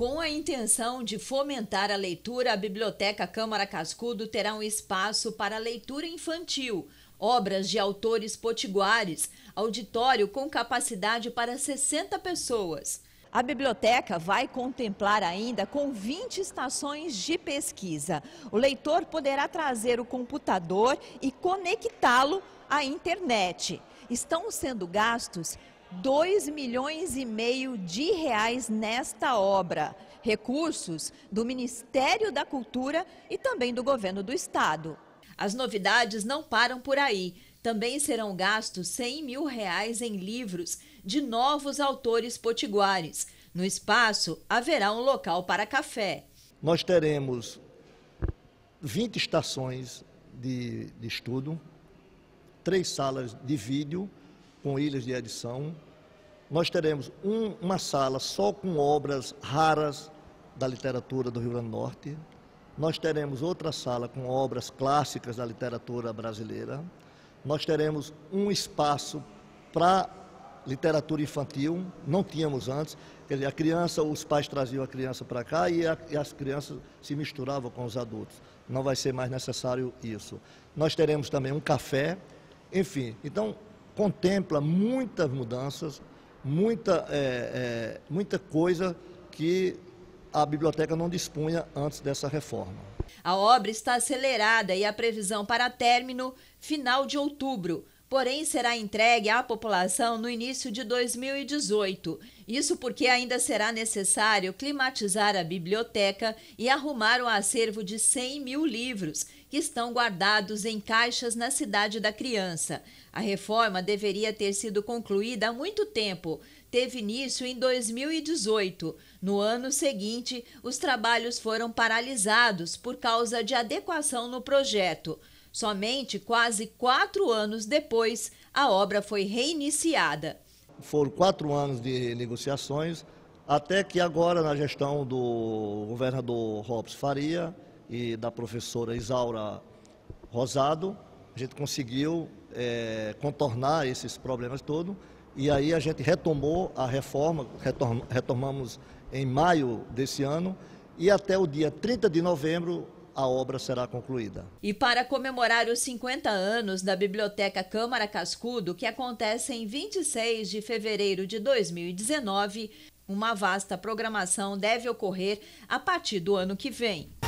Com a intenção de fomentar a leitura, a Biblioteca Câmara Cascudo terá um espaço para leitura infantil, obras de autores potiguares, auditório com capacidade para 60 pessoas. A biblioteca vai contemplar ainda com 20 estações de pesquisa. O leitor poderá trazer o computador e conectá-lo à internet. Estão sendo gastos 2 milhões e meio de reais nesta obra, recursos do Ministério da Cultura e também do governo do estado. As novidades não param por aí. Também serão gastos 100 mil reais em livros de novos autores potiguares. No espaço haverá um local para café. Nós teremos 20 estações de, de estudo, três salas de vídeo com ilhas de edição. Nós teremos um, uma sala só com obras raras da literatura do Rio Grande do Norte. Nós teremos outra sala com obras clássicas da literatura brasileira. Nós teremos um espaço para literatura infantil, não tínhamos antes. A criança, os pais traziam a criança para cá e, a, e, as crianças se misturavam com os adultos. Não vai ser mais necessário isso. Nós teremos também um café, enfim. Então, contempla muitas mudanças, muita, é, é, muita coisa que a biblioteca não dispunha antes dessa reforma. A obra está acelerada e a previsão para término final de outubro porém será entregue à população no início de 2018. Isso porque ainda será necessário climatizar a biblioteca e arrumar o um acervo de 100 mil livros que estão guardados em caixas na Cidade da Criança. A reforma deveria ter sido concluída há muito tempo. Teve início em 2018. No ano seguinte, os trabalhos foram paralisados por causa de adequação no projeto. Somente quase quatro anos depois, a obra foi reiniciada. Foram quatro anos de negociações, até que agora, na gestão do governador Robson Faria e da professora Isaura Rosado, a gente conseguiu é, contornar esses problemas todos. E aí a gente retomou a reforma, retomamos em maio desse ano, e até o dia 30 de novembro a obra será concluída. E para comemorar os 50 anos da Biblioteca Câmara Cascudo, que acontece em 26 de fevereiro de 2019, uma vasta programação deve ocorrer a partir do ano que vem.